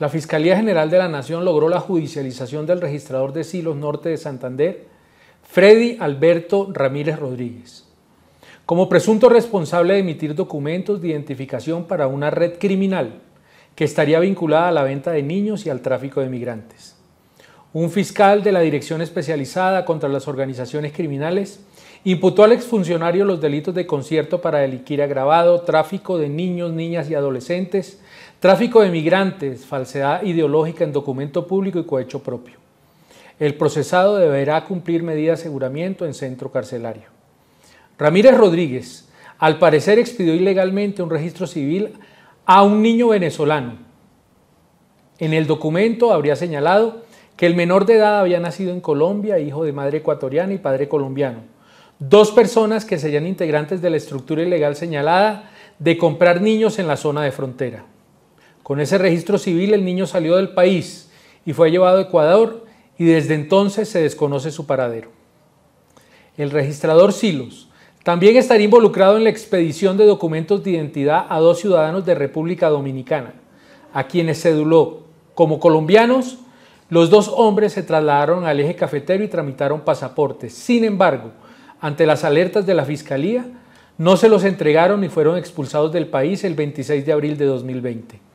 La Fiscalía General de la Nación logró la judicialización del registrador de Silos Norte de Santander, Freddy Alberto Ramírez Rodríguez, como presunto responsable de emitir documentos de identificación para una red criminal que estaría vinculada a la venta de niños y al tráfico de migrantes. Un fiscal de la Dirección Especializada contra las Organizaciones Criminales Imputó al exfuncionario los delitos de concierto para delinquir agravado, tráfico de niños, niñas y adolescentes, tráfico de migrantes, falsedad ideológica en documento público y cohecho propio. El procesado deberá cumplir medidas de aseguramiento en centro carcelario. Ramírez Rodríguez, al parecer, expidió ilegalmente un registro civil a un niño venezolano. En el documento habría señalado que el menor de edad había nacido en Colombia, hijo de madre ecuatoriana y padre colombiano dos personas que serían integrantes de la estructura ilegal señalada de comprar niños en la zona de frontera. Con ese registro civil el niño salió del país y fue llevado a Ecuador y desde entonces se desconoce su paradero. El registrador Silos también estaría involucrado en la expedición de documentos de identidad a dos ciudadanos de República Dominicana, a quienes ceduló como colombianos. Los dos hombres se trasladaron al eje cafetero y tramitaron pasaportes. Sin embargo, ante las alertas de la Fiscalía, no se los entregaron y fueron expulsados del país el 26 de abril de 2020.